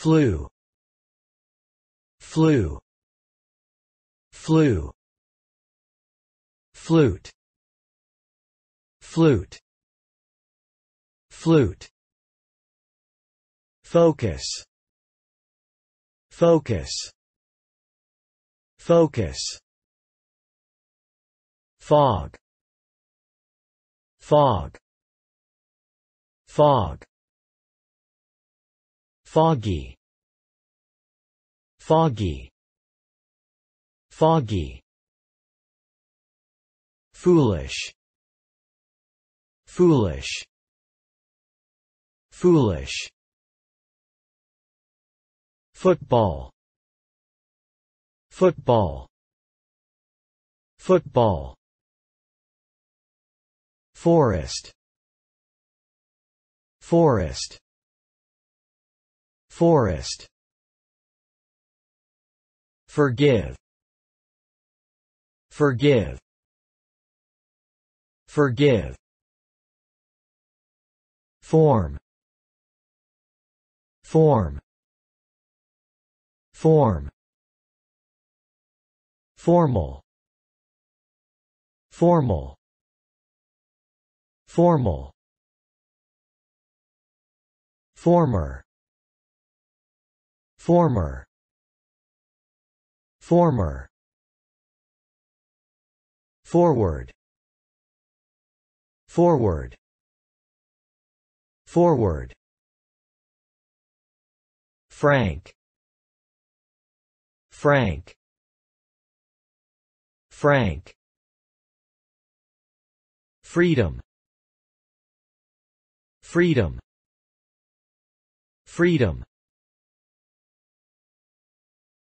flu flu flu flute flute flute focus focus focus fog fog fog foggy foggy foggy foolish foolish foolish football football football forest forest Forest Forgive Forgive Forgive Form Form Form Formal Formal Formal Former former former forward forward forward frank frank frank freedom freedom freedom